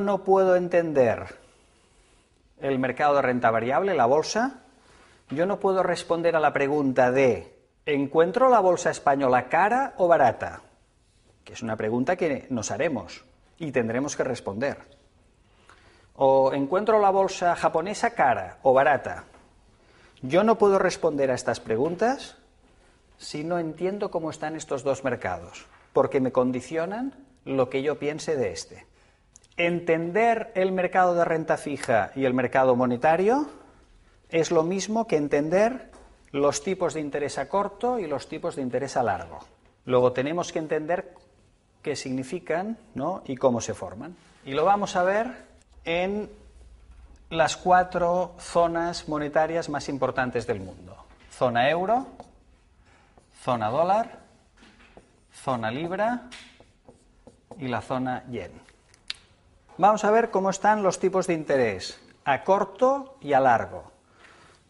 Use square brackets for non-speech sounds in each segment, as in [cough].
no puedo entender el mercado de renta variable, la bolsa, yo no puedo responder a la pregunta de ¿encuentro la bolsa española cara o barata? Que es una pregunta que nos haremos y tendremos que responder. O ¿encuentro la bolsa japonesa cara o barata? Yo no puedo responder a estas preguntas si no entiendo cómo están estos dos mercados, porque me condicionan lo que yo piense de este entender el mercado de renta fija y el mercado monetario es lo mismo que entender los tipos de interés a corto y los tipos de interés a largo. Luego tenemos que entender qué significan y cómo se forman. Y lo vamos a ver en las cuatro zonas monetarias más importantes del mundo. Zona euro, zona dólar, zona libra y la zona yen. Vamos a ver cómo están los tipos de interés a corto y a largo.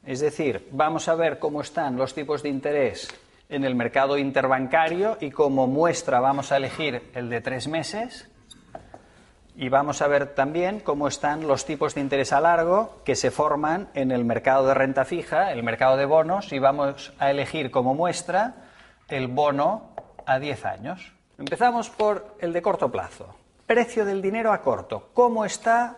Es decir, vamos a ver cómo están los tipos de interés en el mercado interbancario y como muestra vamos a elegir el de tres meses. Y vamos a ver también cómo están los tipos de interés a largo que se forman en el mercado de renta fija, el mercado de bonos, y vamos a elegir como muestra el bono a 10 años. Empezamos por el de corto plazo. Precio del dinero a corto. ¿Cómo está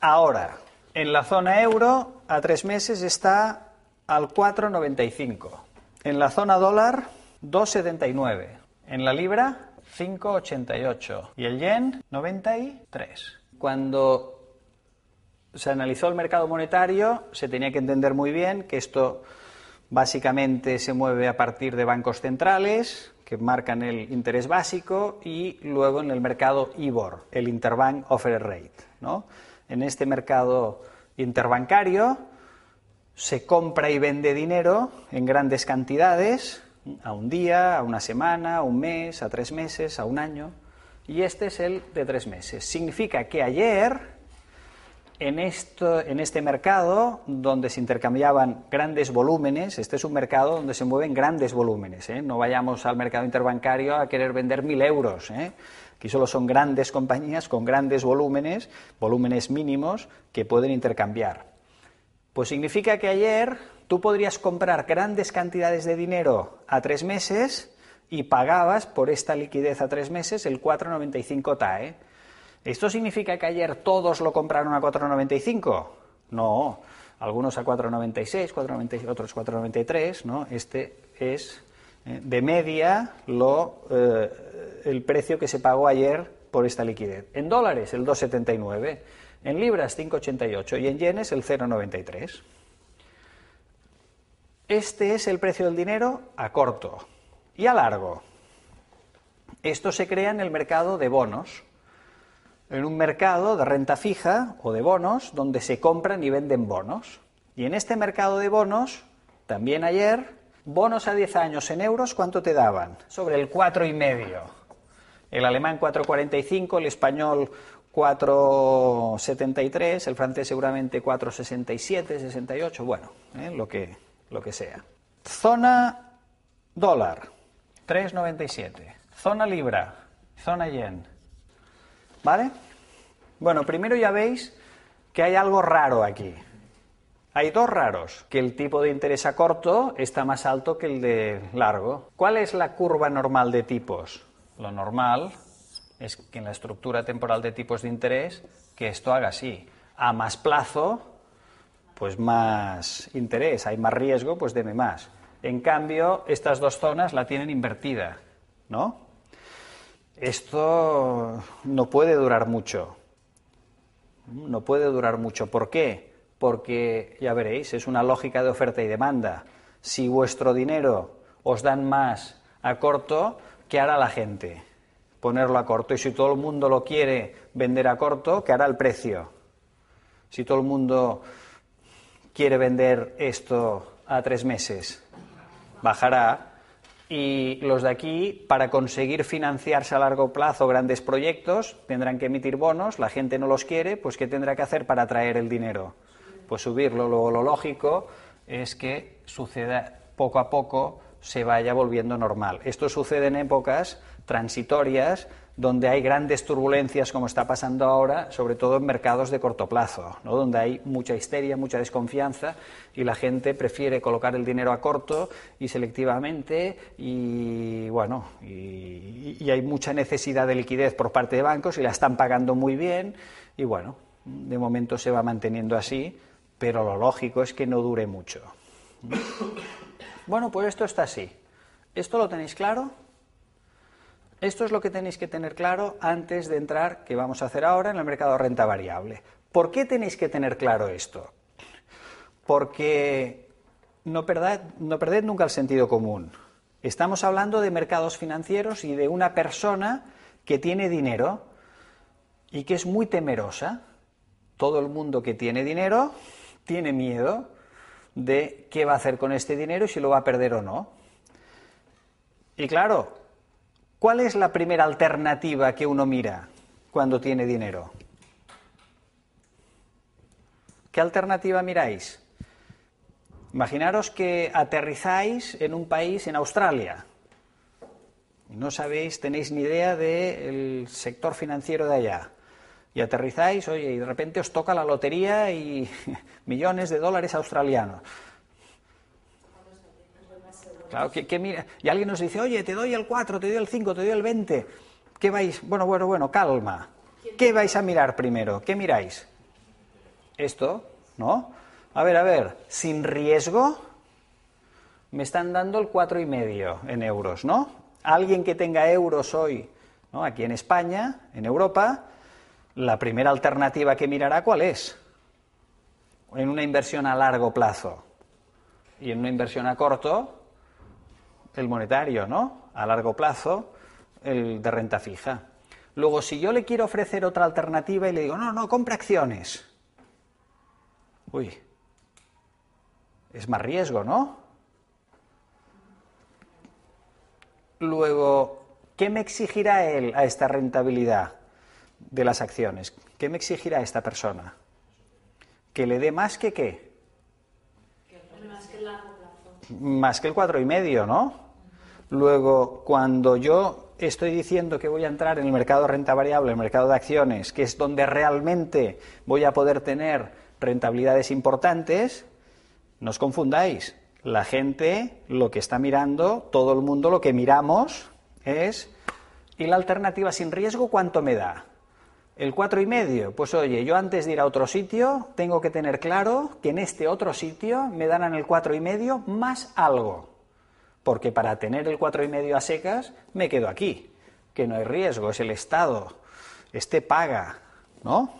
ahora? En la zona euro, a tres meses, está al 4,95. En la zona dólar, 2,79. En la libra, 5,88. Y el yen, 93. Cuando se analizó el mercado monetario, se tenía que entender muy bien que esto básicamente se mueve a partir de bancos centrales que marcan el interés básico y luego en el mercado IBOR, el Interbank Offer Rate. ¿no? En este mercado interbancario se compra y vende dinero en grandes cantidades a un día, a una semana, a un mes, a tres meses, a un año. Y este es el de tres meses. Significa que ayer en, este mercado donde se intercambiaban grandes volúmenes, este es un mercado donde se mueven grandes volúmenes, ¿eh? no vayamos al mercado interbancario a querer vender mil euros. ¿eh? Aquí solo son grandes compañías con grandes volúmenes, volúmenes mínimos que pueden intercambiar. Pues significa que ayer tú podrías comprar grandes cantidades de dinero a tres meses y pagabas por esta liquidez a tres meses el 4,95 TAE. ¿eh? ¿Esto significa que ayer todos lo compraron a 4,95? No, algunos a 4,96, otros otros 4,93, ¿no? Este es eh, de media lo, eh, el precio que se pagó ayer por esta liquidez. En dólares el 2,79, en libras 5,88 y en yenes el 0,93. Este es el precio del dinero a corto y a largo. Esto se crea en el mercado de bonos en un mercado de renta fija o de bonos donde se compran y venden bonos. Y en este mercado de bonos, también ayer, bonos a 10 años en euros, ¿cuánto te daban? Sobre el y medio El alemán 4,45, el español 4,73, el francés seguramente 4,67, 68, bueno, ¿eh? lo, que, lo que sea. Zona dólar, 3,97. Zona libra, zona yen, ¿Vale? Bueno, primero ya veis que hay algo raro aquí. Hay dos raros, que el tipo de interés a corto está más alto que el de largo. ¿Cuál es la curva normal de tipos? Lo normal es que en la estructura temporal de tipos de interés, que esto haga así. A más plazo, pues más interés, hay más riesgo, pues deme más. En cambio, estas dos zonas la tienen invertida, ¿no? esto no puede durar mucho. No puede durar mucho. ¿Por qué? Porque, ya veréis, es una lógica de oferta y demanda. Si vuestro dinero os dan más a corto, ¿qué hará la gente? Ponerlo a corto. Y si todo el mundo lo quiere vender a corto, ¿qué hará el precio? Si todo el mundo quiere vender esto a tres meses, bajará y los de aquí, para conseguir financiarse a largo plazo grandes proyectos, tendrán que emitir bonos, la gente no los quiere, pues ¿qué tendrá que hacer para atraer el dinero? Pues subirlo. Luego lo lógico es que suceda poco a poco, se vaya volviendo normal. Esto sucede en épocas transitorias donde hay grandes turbulencias como está pasando ahora, sobre todo en mercados de corto plazo, ¿no? donde hay mucha histeria, mucha desconfianza y la gente prefiere colocar el dinero a corto y selectivamente y bueno, y, hay mucha necesidad de liquidez por parte de bancos y la están pagando muy bien y bueno, de momento se va manteniendo así, pero lo lógico es que no dure mucho. Bueno, pues esto está así. ¿Esto lo tenéis claro? Esto es lo que tenéis que tener claro antes de entrar, que vamos a hacer ahora, en el mercado renta variable. ¿Por qué tenéis que tener claro esto? Porque no, no perded nunca el sentido común. Estamos hablando de mercados financieros y de una persona que tiene dinero y que es muy temerosa. Todo el mundo que tiene dinero tiene miedo de qué va a hacer con este dinero y si lo va a perder o no. Y claro, ¿Cuál es la primera alternativa que uno mira cuando tiene dinero? ¿Qué alternativa miráis? Imaginaros que aterrizáis en un país, en Australia, y no sabéis, tenéis ni idea del sector financiero de allá. Y aterrizáis, oye, y de repente os toca la lotería y [laughs] millones de dólares australianos y alguien nos dice, oye, te doy el 4, te doy el 5, te doy el 20. ¿Qué vais? Bueno, bueno, bueno, calma. ¿Qué vais a mirar primero? ¿Qué miráis? Esto, ¿no? A ver, a ver, sin riesgo me están dando el 4,5 en euros, ¿no? Alguien que tenga euros hoy, Aquí en España, en Europa, la primera alternativa que mirará cuál es? En una inversión a largo plazo y en una inversión a corto, el monetario, ¿no? A largo plazo, el de renta fija. Luego, si yo le quiero ofrecer otra alternativa y le digo, no, no, compra acciones. Uy, es más riesgo, ¿no? Luego, ¿qué me exigirá él a esta rentabilidad de las acciones? ¿Qué me exigirá esta persona? ¿Que le dé más que qué? Más que el Más que el cuatro y medio, ¿no? Luego, cuando yo estoy diciendo que voy a entrar en el mercado de renta variable, el mercado de acciones, que es donde realmente voy a poder tener rentabilidades importantes, no os confundáis. La gente lo que está mirando, todo el mundo lo que miramos es ¿y la alternativa sin riesgo cuánto me da? El cuatro y medio, pues oye, yo antes de ir a otro sitio tengo que tener claro que en este otro sitio me darán el cuatro y medio más algo porque para tener el 4,5 a secas me quedo aquí, que no hay riesgo, es el Estado, este paga, ¿no?